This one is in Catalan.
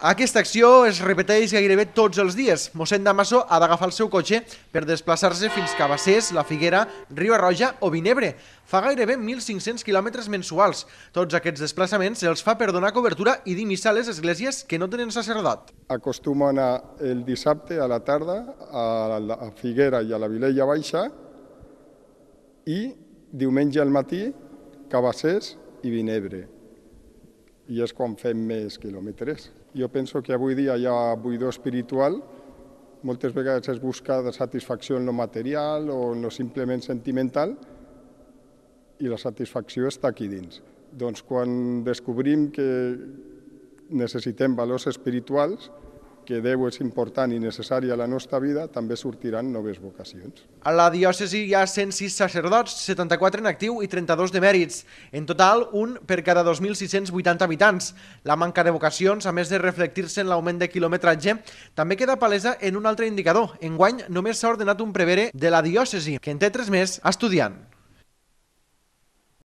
Aquesta acció es repeteix gairebé tots els dies. Mossèn Damaso ha d'agafar el seu cotxe per desplaçar-se fins a Bassés, La Figuera, Riu Arroja o Vinebre. Fa gairebé 1.500 quilòmetres mensuals. Tots aquests desplaçaments els fa per donar cobertura i dir missa a les esglésies que no tenen sacerdot. Acostuma a anar el dissabte a la tarda a la Figuera i a la Vilella Baixa i diumenge al matí Cabassers i Vinebre i és quan fem més quilòmetres. Jo penso que avui dia hi ha buidor espiritual, moltes vegades es busca de satisfacció en lo material o en lo simplement sentimental i la satisfacció està aquí dins. Doncs quan descobrim que necessitem valors espirituals, que Déu és important i necessari a la nostra vida, també sortiran noves vocacions. A la diòcesi hi ha 106 sacerdots, 74 en actiu i 32 de mèrits. En total, un per cada 2.680 habitants. La manca de vocacions, a més de reflectir-se en l'augment de quilometratge, també queda palesa en un altre indicador. Enguany només s'ha ordenat un prevere de la diòcesi, que en té tres més estudiant.